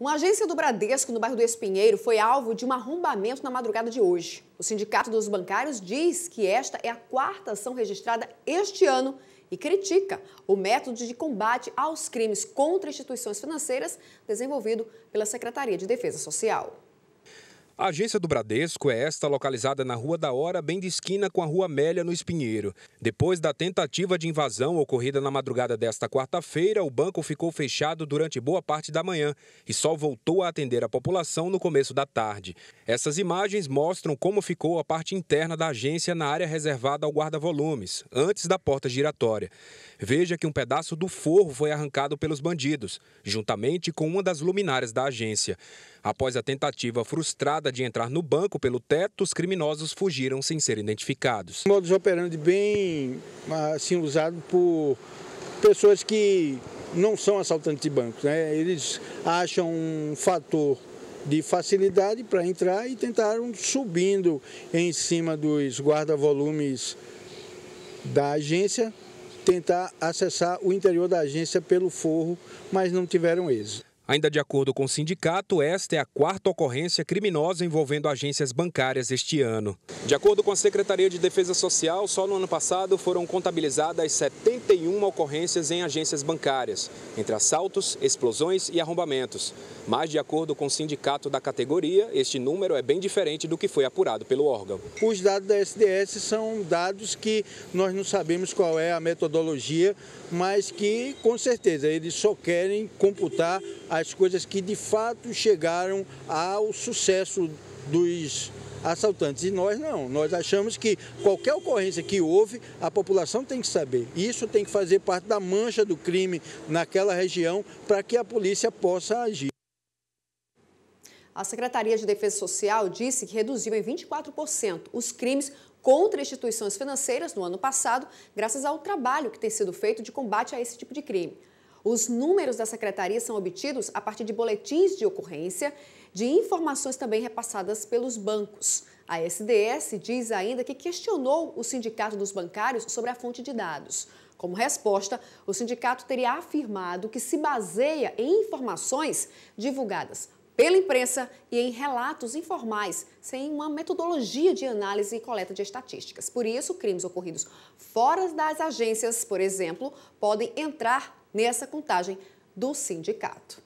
Uma agência do Bradesco no bairro do Espinheiro foi alvo de um arrombamento na madrugada de hoje. O Sindicato dos Bancários diz que esta é a quarta ação registrada este ano e critica o método de combate aos crimes contra instituições financeiras desenvolvido pela Secretaria de Defesa Social. A agência do Bradesco é esta localizada na Rua da Hora, bem de esquina com a Rua Amélia, no Espinheiro. Depois da tentativa de invasão ocorrida na madrugada desta quarta-feira, o banco ficou fechado durante boa parte da manhã e só voltou a atender a população no começo da tarde. Essas imagens mostram como ficou a parte interna da agência na área reservada ao guarda-volumes, antes da porta giratória. Veja que um pedaço do forro foi arrancado pelos bandidos, juntamente com uma das luminárias da agência. Após a tentativa frustrada de entrar no banco pelo teto, os criminosos fugiram sem ser identificados. Um modus operandi bem assim, usado por pessoas que não são assaltantes de bancos. Né? Eles acham um fator de facilidade para entrar e tentaram subindo em cima dos guarda-volumes da agência tentar acessar o interior da agência pelo forro, mas não tiveram êxito. Ainda de acordo com o sindicato, esta é a quarta ocorrência criminosa envolvendo agências bancárias este ano. De acordo com a Secretaria de Defesa Social, só no ano passado foram contabilizadas 71 ocorrências em agências bancárias, entre assaltos, explosões e arrombamentos. Mas, de acordo com o sindicato da categoria, este número é bem diferente do que foi apurado pelo órgão. Os dados da SDS são dados que nós não sabemos qual é a metodologia, mas que, com certeza, eles só querem computar a as coisas que de fato chegaram ao sucesso dos assaltantes. E nós não, nós achamos que qualquer ocorrência que houve, a população tem que saber. Isso tem que fazer parte da mancha do crime naquela região para que a polícia possa agir. A Secretaria de Defesa Social disse que reduziu em 24% os crimes contra instituições financeiras no ano passado, graças ao trabalho que tem sido feito de combate a esse tipo de crime. Os números da secretaria são obtidos a partir de boletins de ocorrência, de informações também repassadas pelos bancos. A SDS diz ainda que questionou o Sindicato dos Bancários sobre a fonte de dados. Como resposta, o sindicato teria afirmado que se baseia em informações divulgadas pela imprensa e em relatos informais, sem uma metodologia de análise e coleta de estatísticas. Por isso, crimes ocorridos fora das agências, por exemplo, podem entrar nessa contagem do sindicato.